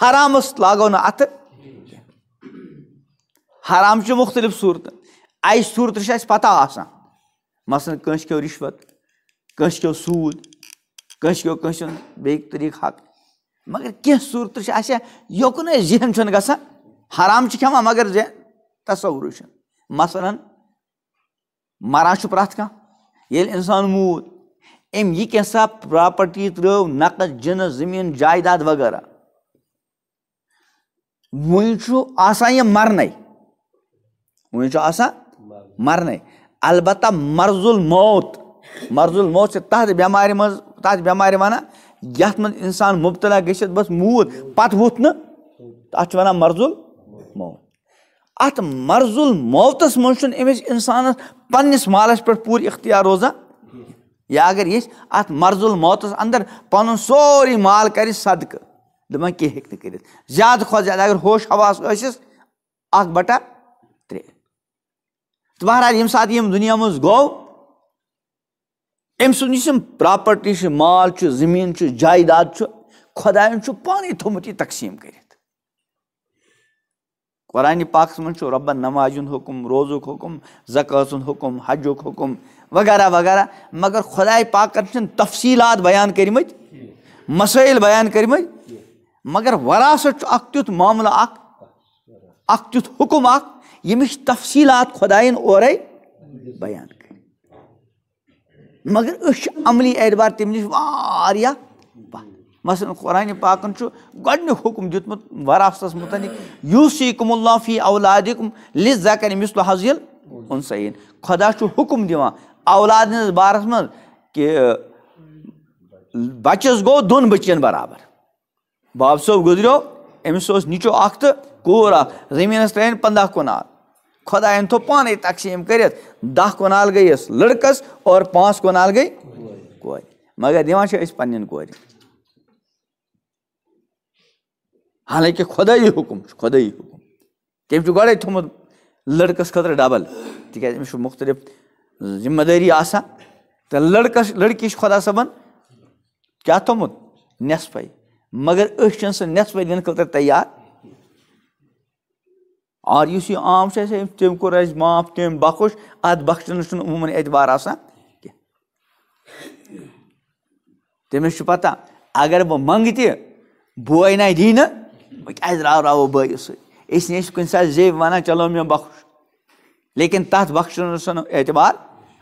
حرام لاگو نا اتنا حرام چھ مختلف صورت آج صورت چھ اس پتہ کیو رشوت کنش سود کنش کیو کنش بیک طریق حق مگر کیا صورت سے یوکن ذہن چھن گسا حرام کھما مگر ذہن چھ مثلا مران پرات کان یل انسان مود ام یہ کیسا پراپرٹی ترو نقد جن زمین جائیداد وغیرہ یہ مرن وسان مرن البتہ مرز الموت مرز الموت تک بمار مت بمار انسان مبتلا گشت بس موت پت ووت ونان مرز الموت ات مرز الموت امس انسان پنس مالس پہ پور اختیار روزان یا اگر یہ مرز الموتس اندر پن سوری مال کر صدقہ کٔرِتھ کی زیادہ زیادٕ اگر ہوش حواس اَکھ بَٹا ترٛےٚ تو بہرحال گوٚو أمۍ دنیا مز گو ام چھِ مال زمین کٔرِتھ قۄرانہِ پاکَس منٛز چھُ تقسیم نمازِ ہُنٛد نماج حکم روزک حکم ہُنٛد حکم حج حکم وغیرہ وغیرہ مگر چھِنہٕ تفصیلات بیان کٔرمٕتۍ مسائل بیان کٔرمٕتۍ مگر واراثت تیت معاملہ حکم تک یمش تفصیلات خدائن بیان کر عملی اعتبار تم نش واریا مثلا قرآن پاکن گڈن حکم وراثتس متعلق یوسیکم اللہ فی اولادکم ذکر مثل حظیل انسین خدا حکم دیوان اولاد بارس من کہ بچس گو دن بچین برابر باب صوب گدرو امس اس نیچو آخت کورا زمین اس ترین پندہ کنال خدا انتو پان ای تقسیم کریت دہ کنال گئی اس لڑکس اور پانس کنال گئی کوئی مگر دیوان چھو اس پنین کوئی رہی حالانکہ خدا ہی حکم چھو خدا ہی حکم تیم چھو گاڑا ہی تھو مد لڑکس خطر ڈابل تیک ہے امشو مختلف ذمہ داری آسا تیم لڑکیش خدا سبن کیا تھو مد مگر أسۍ چھِنہٕ سُہ نٮ۪صفہٕ دِنہٕ خٲطرٕ تیار اور یُس یہِ عام چھُ اَسہِ تٔمۍ کوٚر اَسہِ معاف تٔمۍ بخش اَتھ بخشنَس چھُنہٕ عموٗمَن اعتبار آسان کیٚنٛہہ تٔمِس چھُ پَتہ اگر بہٕ منٛگہٕ تہِ بوے نَے دی نہٕ بہٕ کیٛازِ راوراوو بٲیِس سۭتۍ أسۍ نہٕ أسۍ کُنہِ ساتہٕ زیوِ وَنان چلو مےٚ بخش لیکِن تَتھ بخشنَس چھُنہٕ اعتبار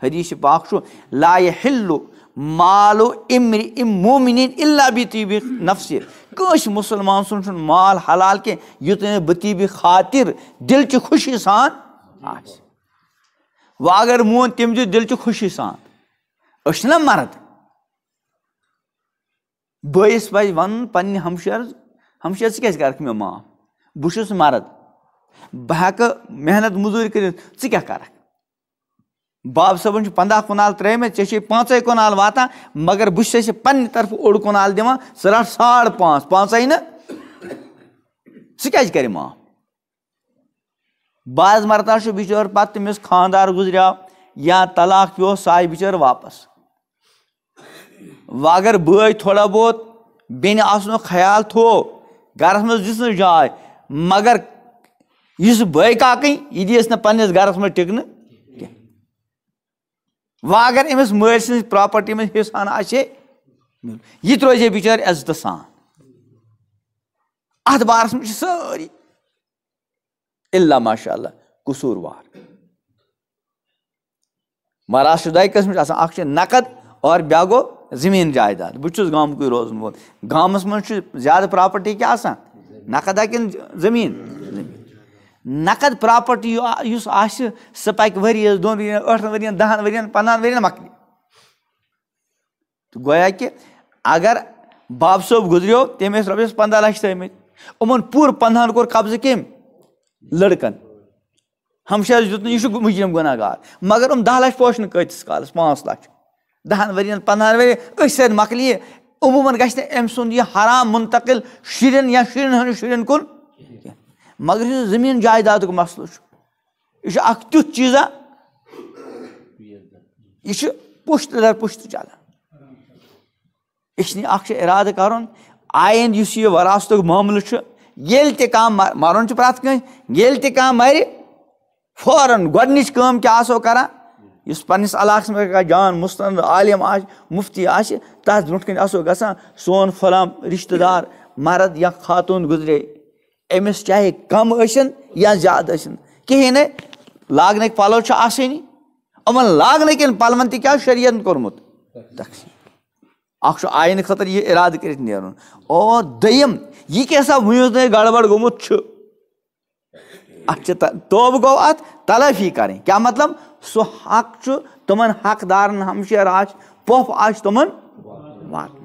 حدیٖث پاک چھُ لایہِ ہِلو مال امر ام مومن اللہ بھی طیب نفس کش مسلمان سن سن مال حلال کے یتنے بطیب خاطر دل چی خوشی سان و اگر مون تم جو دل چی خوشی سان اشنا مرد بایس بایس ون پنی ہمشیر ہمشیر سے کیسے کرک میں ماں بوشس مرد بہاک محنت مزوری کرنے سے کیا کرک باب صن پندہ کنال ترمت پانٛژَے کنال واتا مگر ژےٚ پنٛنہِ طرف اوٚڑ کنال ساڑ پانٛژھ پانٛژَے پانچ پانچ نا کَرِ معاف بعض مرتبہ بِچور پَتہٕ تٔمِس خاندار گزری یا طلاق سُہ آیہِ بِچور واپس وۄنۍ اگر بٲے تھوڑا بہت گَرَس منٛز دِژ نہٕ جائے مگر یہ پنٛنِس یہ منٛز ٹِکنہٕ وہ اگر امس مل ساپرٹی محسن آس یہ تروی بچار عزت سان ات بارس مجھے ساری الا ماشاء اللہ وار مہاراج شدائی قسم نقد اور بیا گو زمین جائیداد بہت روزن وول گامس من زیادہ پراپرٹی کیا نقدا کن زمین نقد پاپرٹی اس پک دون دن ورین ورن دہن ین پندہ ورین مکل تو گویا کہ اگر باب صوب گزریو تم یس روپیس پندہ لچھ تمہ پور پندہ کور قبضہ کم لڑکن ہمشاس دیکھیں یہ مجیم گناہ گار مگر دہ لچھ پوچھ نکالس پانچ لچھ دہن یندہ ورین اس مکل عموماً گم سنگ یہ حرام منتقل شرین یا شرین ہندو شرین کن مگر یہ زمین جائیداد مسئلہ یہ تیت چیزہ یہ پشت در پشت چلان یہ اراد کرن آئین اس یہ وراثت معاملہ یل تہ کم مرن پریت کن یل تہ کم مر فوراً گۄڈنِچ کٲم کیا آسو کران اس پنٛنِس علاقَس میں کانٛہہ جان مستند عالم آسہِ مُفتی آسہِ تَتھ برونٛٹھ کَنۍ آسو گژھان سون فلام رِشتہٕ دار مرد یا خاتون گزرے امس چاہے کم یا کیٛاہ کہ کوٚرمُت تقسیٖم اَکھ چھُ آینہٕ خٲطرٕ شریعت اِرادٕ کٔرِتھ خطر یہ اراد یہِ کیٛاہ سا وٕنیُک تانۍ گڑبڑ گوٚو توب گل کریں کیا مطلب سُہ حق ہمشیر حق دارن آسہِ تِمَن تمہن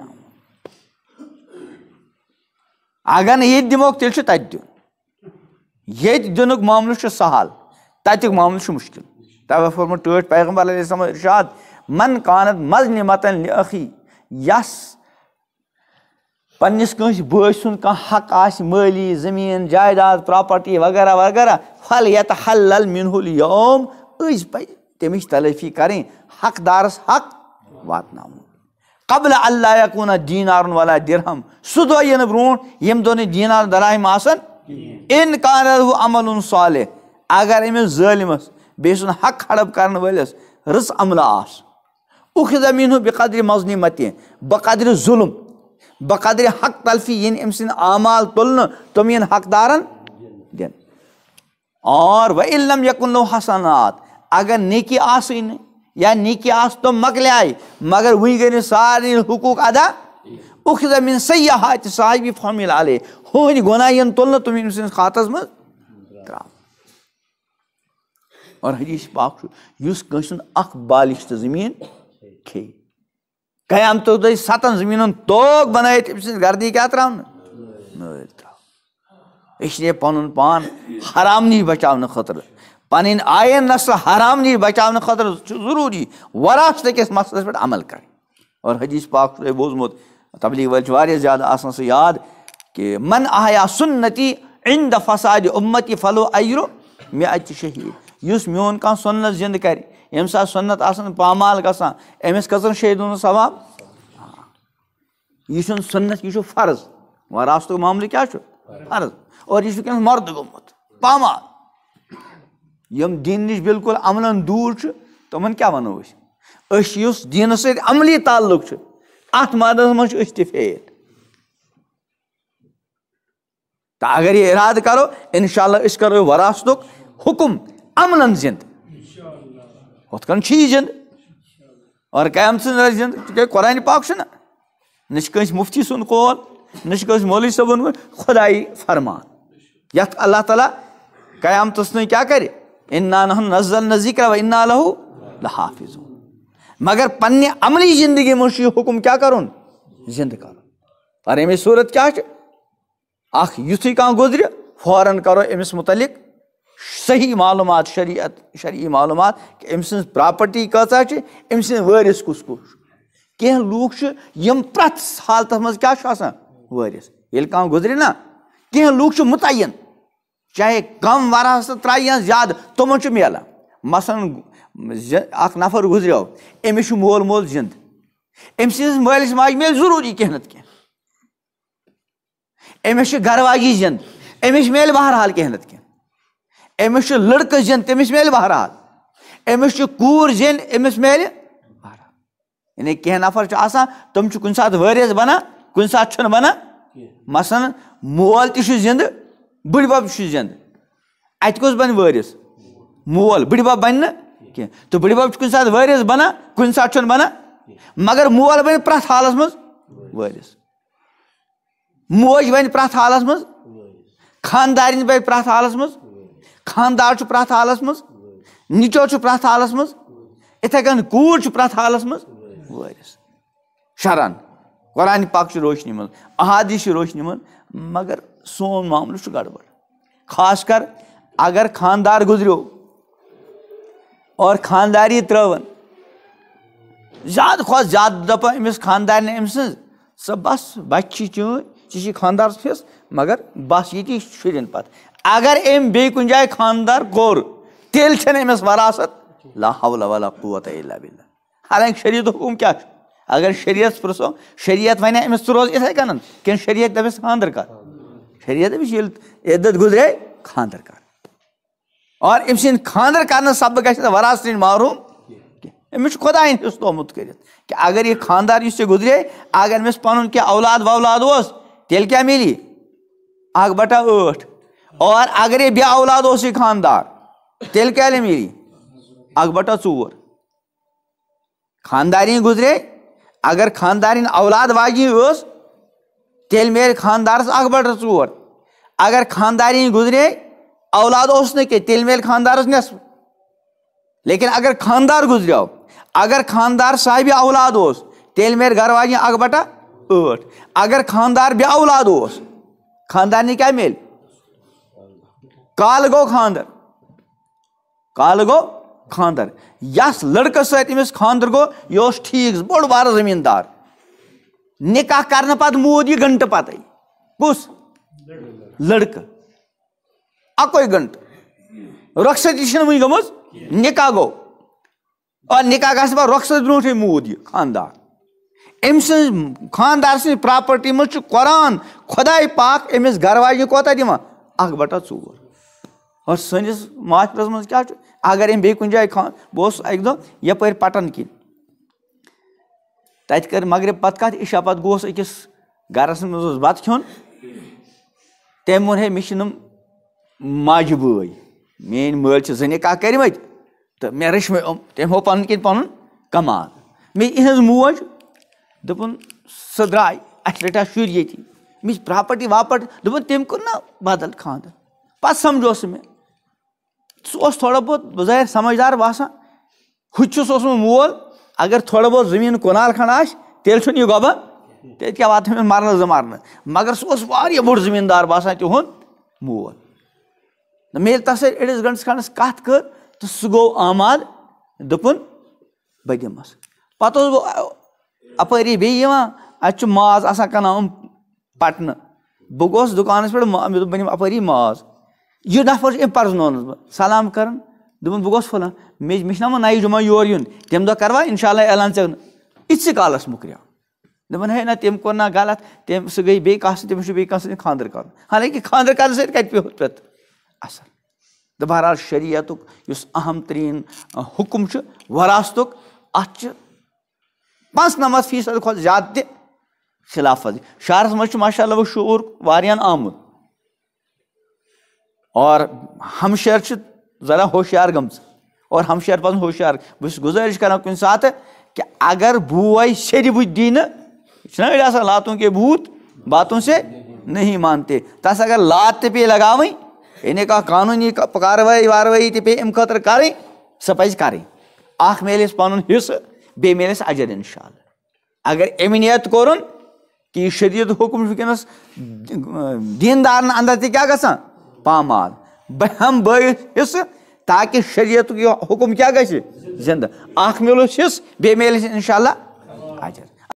اگر نہ یہ دموک تیل تت دن معاملہ سہل معاملہ معامل مشکل تب پورم ٹھیک پیغمبر علیہ السلام ارشاد من قانت اخی یس پنس باس سن کا حق آس مالی زمین جائیداد پراپرٹی وغیرہ وغیرہ حل حل لل منہل یاوم اس پہ تم تلفی کر حق دارس حق وات قبل اللہ يكون دينار ولا درهم سو دو یہ نبرون یم دونی دینار آسن ان كان کانت عمل صالح اگر امس ظالمس بیسن حق حڑب كارن ولس رس عمل آس اخذ منه بقدر مظلمتی بقدر ظلم بقدر حق تلفي ين امسن اعمال طلن تم ین حق دارن دین اور وَإِن لَمْ يَكُنْ له حَسَنَاتِ اگر نیکی آسی نہیں یا نیکی آس تو مکلے آئی مگر وہی گئی ساری حقوق ادا اخذ من سیحات صاحبی فامل علی ہونی گناہین تلن تمہیں انسان خاتز میں اور حدیث پاک شو یوس کنشن اخ بالشت زمین کھی قیام تو دائی ساتن زمینوں توک بنائی تیب گردی کیا ترام نویل ترام اس لیے پانن پان حرام نہیں بچاونے خطر ہے پن نسل حرام نی بچاو خطر ضروری وراثت کس مسلس کریں کر حدیث پاک تبلیغ زیادہ آسان سے یاد کہ من آیا سنتی عند فساد امتی فلو ایرو مے اچ شہید اس کان سنت زند کر سنت پامال گسان امس کتن شہیدون ثواب یہ سنت یہ فرض وراثت معاملہ کیا فرض اور یہ مرد گمت پامال یم دین نش بالکل عمل دور کیا ونو اس تمہ سملی تعلق ات مادہ تو اگر یہ اراد کرو انشاءاللہ اللہ کرو وراثت حکم عمل زند کن ہوئی زند اور قیام سن زند قرآن پاک پاکہ نس مفتی سن قول نہ مولوی صبن خدائی فرمان یت اللہ تعالیٰ قیامت کیا کرے انزلنا ذکر و انا لہو لحافظ مگر پن عملی زندگی منشی حکم کیا کرون زند کرون اور امی صورت کیا چھے اخ یتھی کان گزر فوراً کرو امس متعلق صحیح معلومات شریعت شریعی معلومات کہ امس سنس پراپرٹی کسا چھے امس سنس ورس کس کس کہ لوگ چھے یم پرت حالت مز کیا شاسا ورس یل کان گزر نا کہ لوگ چھے متعین چاہے کم ورہس یا زیادہ تمہ ملا مساً اخ نفر گزری امس مول مول زند ام زم مالس ماج ملے ضروری جی کی گھر واجی زند امس میل بہرحال کی لڑکہ زند تمس مل بہرحال امس کور زند امس مل بہرحال یعنی کہفر تمہیں ساتھ وس بات بنا مثاً مول تہ زندہ بٔڑۍ بَب چھُ زینٛدٕ اَتہِ کۄس بَنہِ وٲرِس مول بٔڑۍ بَب بَنہِ نہٕ کینٛہہ تہٕ بٔڑۍ بَب چھُ کُنہِ ساتہٕ وٲرِس بَنان کُنہِ ساتہٕ چھُنہٕ بَنان مگر مول بَنہِ پرٛٮ۪تھ حالَس منٛز وٲرِس موج بَنہِ پرٛٮ۪تھ حالَس منٛز خانٛدارِنۍ بَنہِ پرٛٮ۪تھ حالَس منٛز خانٛدار چھُ پرٛٮ۪تھ حالَس منٛز نِچو چھُ پرٛٮ۪تھ حالَس منٛز یِتھَے کٔنۍ کوٗر چھُ پرٛٮ۪تھ حالَس منٛز وٲرِس شران قۄرانِ پاک چھِ روشنی منٛز احادی چھِ روشنی منٛز مگر سون معامل گڑ بڑ خاص کر اگر خاندار گزریو اور خانداری ترون زیادہ زیادہ دپس خاندارن ام بس بچی چون ے خاندار پھس مگر بس یہ شرین پت اگر ام کن جائے خاندار کور تیل چھن امس ولا قوت الا بالله حالانکہ شریعت حکم کیا اگر شریعت پرسو شریعت ونہ امس تو روز کنن کن شریعت خاندر کر بھی شیل عدت گزرے خاندر اور او ام ساندر کرنا سبق گا واث معروم خدا حص کہ اگر یہ خاندار اس گزرے اگر پن اولاد وولاد تیل کیا ملی بٹا اور اگر یہ بیا اولاد اس یہ خاندار تیل کیا ملی میلی بٹا ٹور خاندارین گزرے اگر خاندارین اولاد واجی اس تیل میل خاندارس بٹر ژور اگر خانداری گزرے اولاد اس نے کہ تیل میل خاندارس نصف لیکن اگر خاندار گزریو اگر خاندار صاحب اولاد اس تیل میرے گھر واجن اکبہ اگر خاندار بھی اولاد اس کیا کل کال گو خاندر کال گو خاند لڑکے سر امس خاندر گو یہ ٹھیک بوڑ بار زمیندار نکاح کرنے پہ موت یہ گنٹ پتہ کس لڑکہ اکوئی گنٹ رخصیشن ون گم نکاح گو اور نکاح گھر پہ رخصت بروٹ مود یہ خاندار ام خاندار سن پراپرٹی مجھ قرآن خدا پاک امس کوتا دیما کو بٹا ٹور اور سنس معاشرہ کیا اگر یپ پٹن کن تتہ کر مغرب پتہ کت عشا پہ گوس اکس گرس مز بت کھیون تم وے مشن ماجہ بھائی مین مل سے زنی کا کرمت تو مے رچم ام تم ہو پن کن پن کمان میں اس موج دن سہ درائے اچھا لٹا شر یہ مجھ پراپرٹی واپٹ دن تم کور نا بدل خاندر پہ سمجھو سہ مے سہ تھوڑا بہت بظاہر سمجھدار باسان ہوں سو مول اگر تھوڑا بہت زمین کنال کھنڈ تیل چھ گوبا تیل کیات مرنس زم مرنس مگر سب اس بوڑ زمین دار باسان تہد مول میں تب سر اڑس گنٹس کھنڈس کت کر سک آماد دے دمس پہ بہ اپری بیان اتھ ماز آم پٹنہ بہ گس پہ مم اپری ماز یہ نفر ام پہ سلام کرن دونوں بہ گ پھولہ مجھے وہ نیو جمعہ یور تم دۄہ کروا اِنشاء اللہ اعلان یونس کال مکری دے نا تم کو غلط تم گئی کَتہِ پیوٚو ہُتھ پٮ۪تھ خاند تہٕ بہرحال شریعت اس اہم ترین حکم فیٖصد کھۄتہٕ زیادٕ تہِ فیصد کھاد منٛز چھُ ماشاء اللہ وہ شعور وال آمد اور ہمشیر چھِ ذرا ہوشیار اور ہم شیر پاس ہوشیار بس گزارش گزاری کن سات کہ اگر بوائے سد سا لاتوں کے بھوت باتوں سے نہیں مانتے تس اگر لات تیے لگا یعنی قانونی کاروائی واروی تی امر کاریں سا کاریں اخ میلس پن حصہ حص میلس اجر اس عجر اللہ اگر امنیت کورن کہ یہ حکم وس دیندارن اندر کیا گا پامال بہم بصہ تاکہ شریعت یہ حکم کی زندہ اخمیس حصہ بیس میلس ان شاء اللہ اچھا